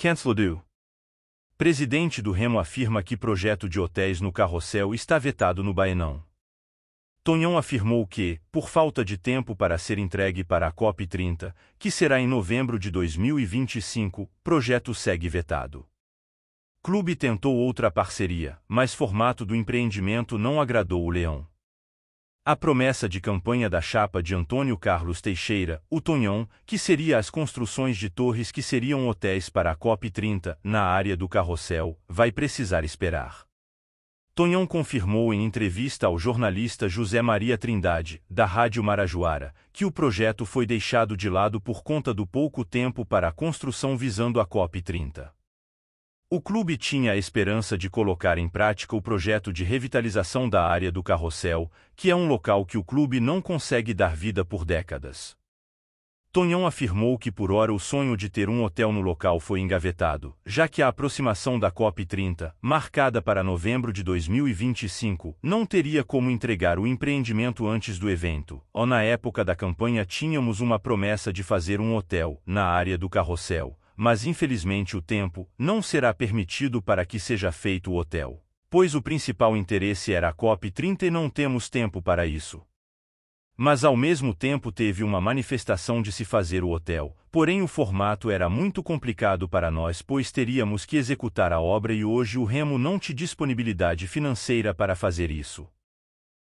Cancelo Presidente do Remo afirma que projeto de hotéis no carrossel está vetado no Baenão. Tonhão afirmou que, por falta de tempo para ser entregue para a COP30, que será em novembro de 2025, projeto segue vetado. Clube tentou outra parceria, mas formato do empreendimento não agradou o Leão a promessa de campanha da chapa de Antônio Carlos Teixeira, o Tonhão, que seria as construções de torres que seriam hotéis para a COP30, na área do carrossel, vai precisar esperar. Tonhão confirmou em entrevista ao jornalista José Maria Trindade, da Rádio Marajoara, que o projeto foi deixado de lado por conta do pouco tempo para a construção visando a COP30. O clube tinha a esperança de colocar em prática o projeto de revitalização da área do Carrossel, que é um local que o clube não consegue dar vida por décadas. Tonhão afirmou que por hora o sonho de ter um hotel no local foi engavetado, já que a aproximação da COP30, marcada para novembro de 2025, não teria como entregar o empreendimento antes do evento. Ou na época da campanha tínhamos uma promessa de fazer um hotel na área do carrossel, mas infelizmente o tempo não será permitido para que seja feito o hotel, pois o principal interesse era a COP30 e não temos tempo para isso. Mas ao mesmo tempo teve uma manifestação de se fazer o hotel, porém o formato era muito complicado para nós, pois teríamos que executar a obra e hoje o Remo não te disponibilidade financeira para fazer isso.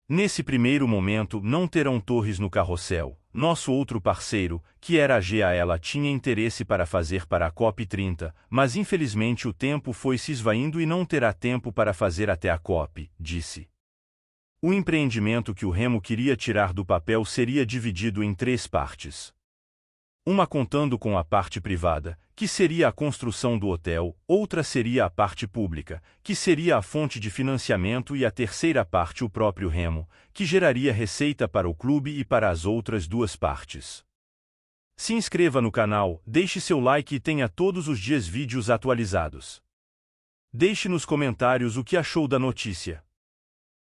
Nesse primeiro momento não terão torres no carrossel, nosso outro parceiro, que era a GAELA, tinha interesse para fazer para a COP30, mas infelizmente o tempo foi se esvaindo e não terá tempo para fazer até a COP, disse. O empreendimento que o Remo queria tirar do papel seria dividido em três partes uma contando com a parte privada, que seria a construção do hotel, outra seria a parte pública, que seria a fonte de financiamento e a terceira parte o próprio remo, que geraria receita para o clube e para as outras duas partes. Se inscreva no canal, deixe seu like e tenha todos os dias vídeos atualizados. Deixe nos comentários o que achou da notícia.